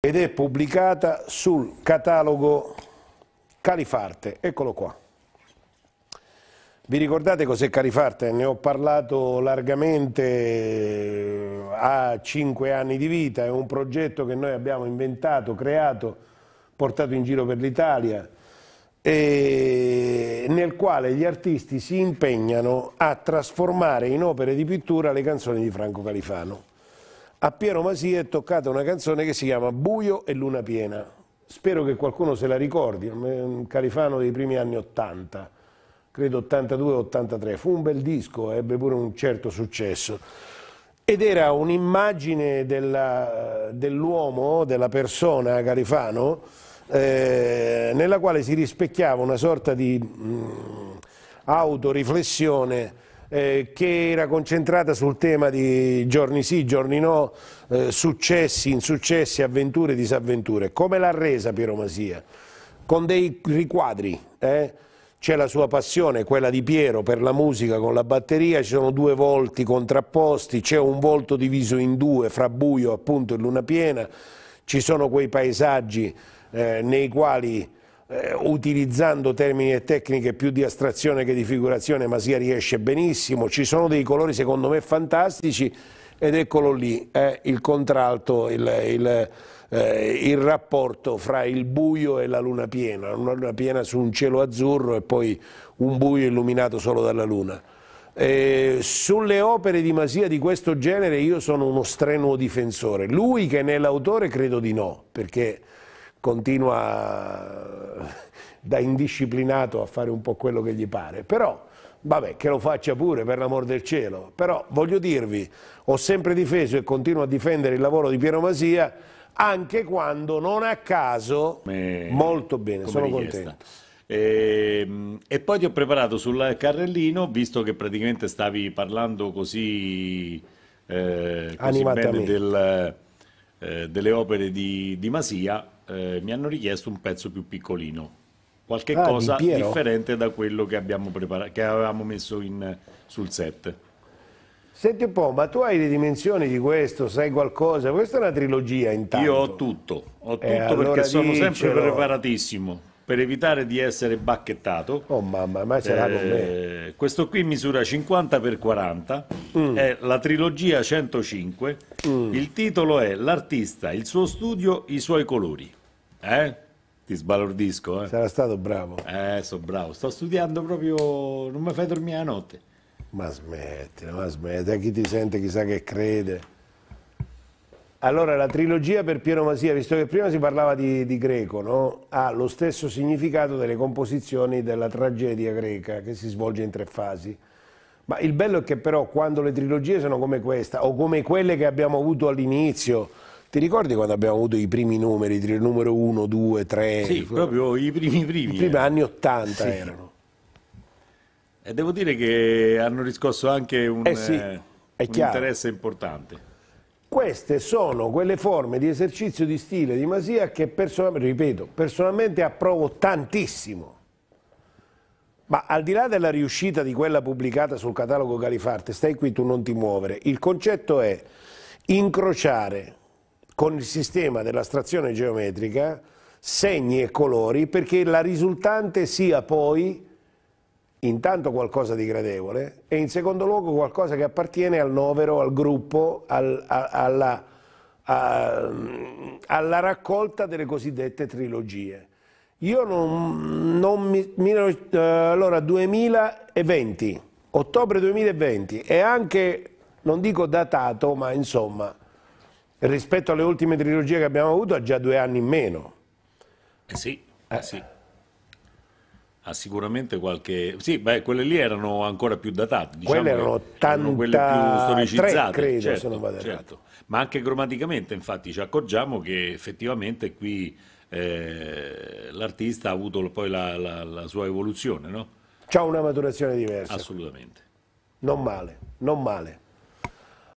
ed è pubblicata sul catalogo Califarte, eccolo qua. Vi ricordate cos'è Califarte? Ne ho parlato largamente, ha eh, 5 anni di vita, è un progetto che noi abbiamo inventato, creato, portato in giro per l'Italia, nel quale gli artisti si impegnano a trasformare in opere di pittura le canzoni di Franco Califano a Piero Masia è toccata una canzone che si chiama Buio e Luna Piena. Spero che qualcuno se la ricordi, un califano dei primi anni 80, credo 82-83. Fu un bel disco, ebbe pure un certo successo. Ed era un'immagine dell'uomo, dell della persona califano, eh, nella quale si rispecchiava una sorta di mh, mm, autoriflessione eh, che era concentrata sul tema di giorni sì, giorni no, eh, successi, insuccessi, avventure, disavventure. Come l'ha resa Piero Masia? Con dei riquadri, eh? c'è la sua passione, quella di Piero per la musica con la batteria, ci sono due volti contrapposti, c'è un volto diviso in due fra buio appunto e luna piena, ci sono quei paesaggi eh, nei quali eh, utilizzando termini e tecniche più di astrazione che di figurazione, Masia riesce benissimo. Ci sono dei colori secondo me fantastici ed eccolo lì, eh, il contralto, il, il, eh, il, rapporto fra il buio e la luna piena, una luna piena su un cielo azzurro e poi un buio illuminato solo dalla luna. Eh, sulle opere di Masia di questo genere io sono uno strenuo difensore, lui che ne è l'autore credo di no, perché continua da indisciplinato a fare un po' quello che gli pare, però vabbè che lo faccia pure per l'amor del cielo, però voglio dirvi, ho sempre difeso e continuo a difendere il lavoro di Piero Masia anche quando non a caso, come, eh, molto bene, sono richiesta. contento. E, ehm, e, poi ti ho preparato sul carrellino, visto che praticamente stavi parlando così, eh, così bene del, eh, delle opere di, di Masia, eh, mi hanno richiesto un pezzo più piccolino, qualche ah, cosa di differente da quello che, preparato, che avevamo messo in, sul set. Senti un po', ma tu hai le dimensioni di questo, sai qualcosa? Questa è una trilogia intanto. Io ho tutto, ho eh, tutto eh, perché allora sono dicelo. sempre preparatissimo per evitare di essere bacchettato. Oh mamma, ma ce eh, con me. Eh, questo qui misura 50 x 40, mm. è la trilogia 105, mm. il titolo è L'artista, il suo studio, i suoi colori. Eh? Ti sbalordisco, eh? Sarà stato bravo. Eh, sono bravo. Sto studiando proprio... non mi fai dormire la notte. Ma smettila, ma smettila. Chi ti sente chissà che crede. Allora, la trilogia per Piero Masia, visto che prima si parlava di, di greco, no? ha lo stesso significato delle composizioni della tragedia greca che si svolge in tre fasi. Ma il bello è che però quando le trilogie sono come questa o come quelle che abbiamo avuto all'inizio, ti ricordi quando abbiamo avuto i primi numeri, il numero 1, 2, 3? Sì, proprio i primi primi. I primi eh. anni 80 sì. erano. E devo dire che hanno riscosso anche un, eh sì, eh, un interesse importante. Queste sono quelle forme di esercizio di stile di Masia che personalmente, ripeto, personalmente approvo tantissimo. Ma al di là della riuscita di quella pubblicata sul catalogo Galifarte, stai qui tu non ti muovere, il concetto è incrociare con il sistema dell'astrazione geometrica segni e colori perché la risultante sia poi intanto qualcosa di gradevole e in secondo luogo qualcosa che appartiene al novero, al gruppo, al, a, alla, a, alla, raccolta delle cosiddette trilogie. Io non, non mi, mi, eh, allora 2020, ottobre 2020 è anche, non dico datato, ma insomma rispetto alle ultime trilogie che abbiamo avuto ha già due anni in meno. Eh sì, eh sì ha sicuramente qualche... Sì, beh, quelle lì erano ancora più datate. Diciamo quelle erano 83, quelle più storicizzate. credo, certo, se non certo, vado certo. Ma anche grammaticamente, infatti, ci accorgiamo che effettivamente qui eh, l'artista ha avuto poi la, la, la sua evoluzione, no? C'ha una maturazione diversa. Assolutamente. Non male, non male.